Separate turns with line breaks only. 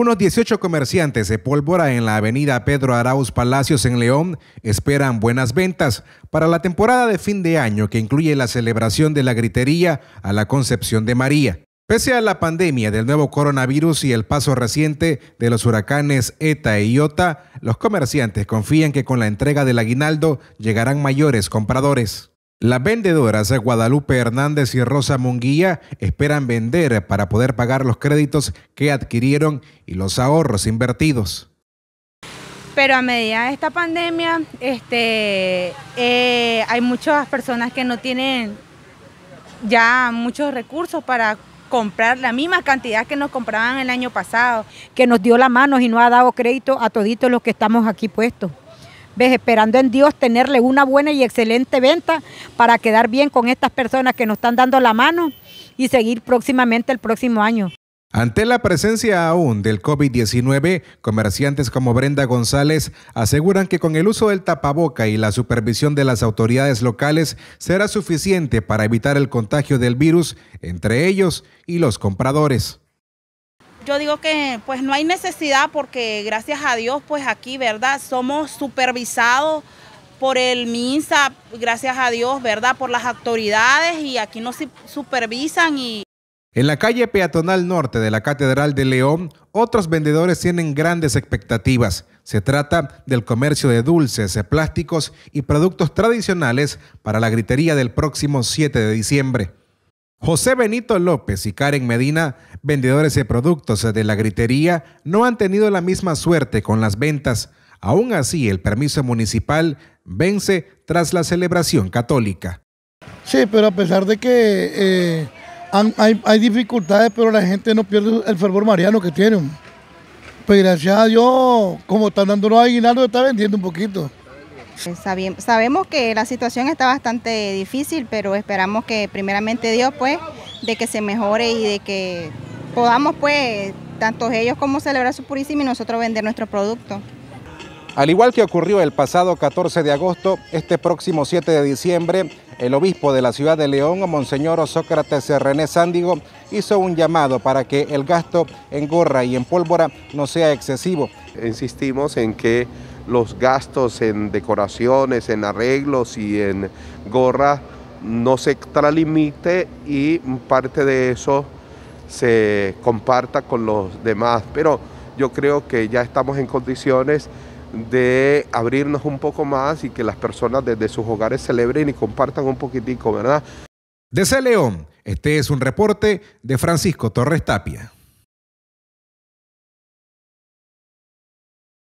Unos 18 comerciantes de pólvora en la avenida Pedro Arauz Palacios en León esperan buenas ventas para la temporada de fin de año que incluye la celebración de la gritería a la Concepción de María. Pese a la pandemia del nuevo coronavirus y el paso reciente de los huracanes ETA y IOTA, los comerciantes confían que con la entrega del aguinaldo llegarán mayores compradores. Las vendedoras Guadalupe Hernández y Rosa Munguía esperan vender para poder pagar los créditos que adquirieron y los ahorros invertidos.
Pero a medida de esta pandemia, este, eh, hay muchas personas que no tienen ya muchos recursos para comprar la misma cantidad que nos compraban el año pasado. Que nos dio la mano y no ha dado crédito a toditos los que estamos aquí puestos esperando en Dios tenerle una buena y excelente venta para quedar bien con estas personas que nos están dando la mano y seguir próximamente el próximo año.
Ante la presencia aún del COVID-19, comerciantes como Brenda González aseguran que con el uso del tapaboca y la supervisión de las autoridades locales será suficiente para evitar el contagio del virus entre ellos y los compradores
yo digo que pues no hay necesidad porque gracias a Dios pues aquí, ¿verdad? Somos supervisados por el MINSA, gracias a Dios, ¿verdad? Por las autoridades y aquí nos supervisan y...
En la calle peatonal norte de la Catedral de León, otros vendedores tienen grandes expectativas. Se trata del comercio de dulces, plásticos y productos tradicionales para la gritería del próximo 7 de diciembre. José Benito López y Karen Medina, vendedores de productos de la gritería, no han tenido la misma suerte con las ventas. Aún así, el permiso municipal vence tras la celebración católica. Sí, pero a pesar de que eh, hay, dificultades, pero la gente no pierde el fervor mariano que tienen. Pues gracias a Dios, como están dando los aguinaldos, está vendiendo un poquito.
Eh, sabemos que la situación está bastante difícil, pero esperamos que primeramente Dios pues de que se mejore y de que podamos pues tanto ellos como celebrar su purísima y nosotros vender nuestro producto.
Al igual que ocurrió el pasado 14 de agosto, este próximo 7 de diciembre, el obispo de la ciudad de León, Monseñor Sócrates René Sándigo, hizo un llamado para que el gasto en gorra y en pólvora no sea excesivo.
Insistimos en que los gastos en decoraciones, en arreglos y en gorras no se extralimite y parte de eso se comparta con los demás. Pero yo creo que ya estamos en condiciones de abrirnos un poco más y que las personas desde sus hogares celebren y compartan un poquitico, ¿verdad?
Desde León, este es un reporte de Francisco Torres Tapia.